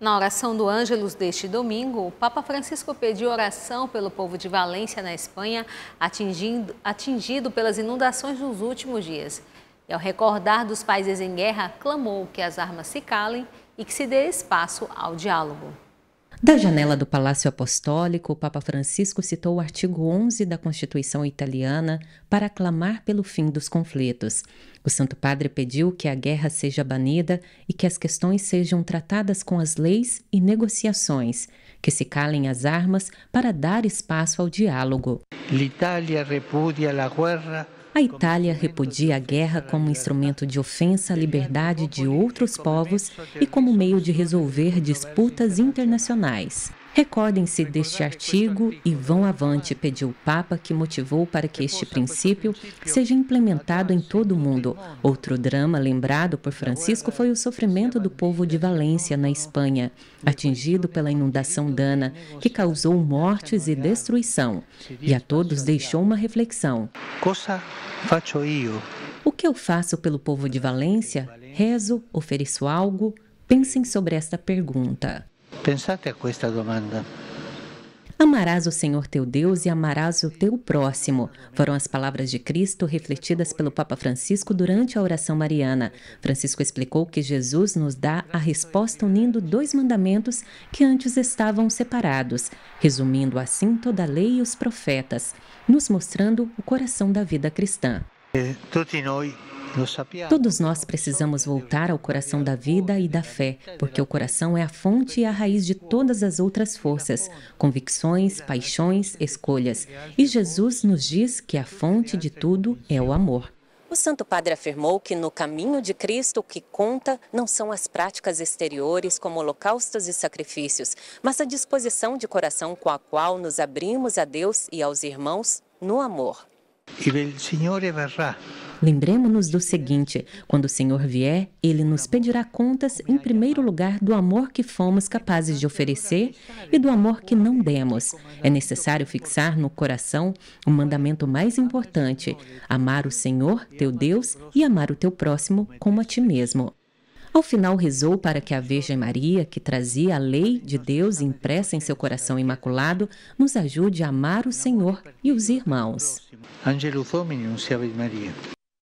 Na oração do Ângelus deste domingo, o Papa Francisco pediu oração pelo povo de Valência, na Espanha, atingido, atingido pelas inundações dos últimos dias. E ao recordar dos países em guerra, clamou que as armas se calem e que se dê espaço ao diálogo. Da janela do Palácio Apostólico, o Papa Francisco citou o artigo 11 da Constituição italiana para clamar pelo fim dos conflitos. O Santo Padre pediu que a guerra seja banida e que as questões sejam tratadas com as leis e negociações, que se calem as armas para dar espaço ao diálogo. L'Italia repudia la guerra a Itália repudia a guerra como instrumento de ofensa à liberdade de outros povos e como meio de resolver disputas internacionais. Recordem-se deste artigo e vão avante, pediu o Papa, que motivou para que este princípio seja implementado em todo o mundo. Outro drama lembrado por Francisco é foi o sofrimento do povo de Valência, na Espanha, atingido pela inundação dana, que causou mortes e destruição, e a todos assim, deixou uma reflexão. Cosa O que eu faço pelo povo de Valência? Rezo, ofereço algo? Pensem sobre esta pergunta. Pensate a esta domanda. Amarás o Senhor teu Deus e amarás o teu próximo. Foram as palavras de Cristo refletidas pelo Papa Francisco durante a oração mariana. Francisco explicou que Jesus nos dá a resposta unindo dois mandamentos que antes estavam separados, resumindo assim toda a lei e os profetas, nos mostrando o coração da vida cristã. Eh, Todos nós Todos nós precisamos voltar ao coração da vida e da fé, porque o coração é a fonte e a raiz de todas as outras forças, convicções, paixões, escolhas. E Jesus nos diz que a fonte de tudo é o amor. O Santo Padre afirmou que no caminho de Cristo o que conta não são as práticas exteriores, como holocaustos e sacrifícios, mas a disposição de coração com a qual nos abrimos a Deus e aos irmãos no amor. E o Senhor virá Lembremos-nos do seguinte: quando o Senhor vier, ele nos pedirá contas, em primeiro lugar, do amor que fomos capazes de oferecer e do amor que não demos. É necessário fixar no coração o mandamento mais importante: amar o Senhor, teu Deus, e amar o teu próximo como a ti mesmo. Ao final, rezou para que a Virgem Maria, que trazia a lei de Deus impressa em seu coração imaculado, nos ajude a amar o Senhor e os irmãos. Angelus Domini, Maria.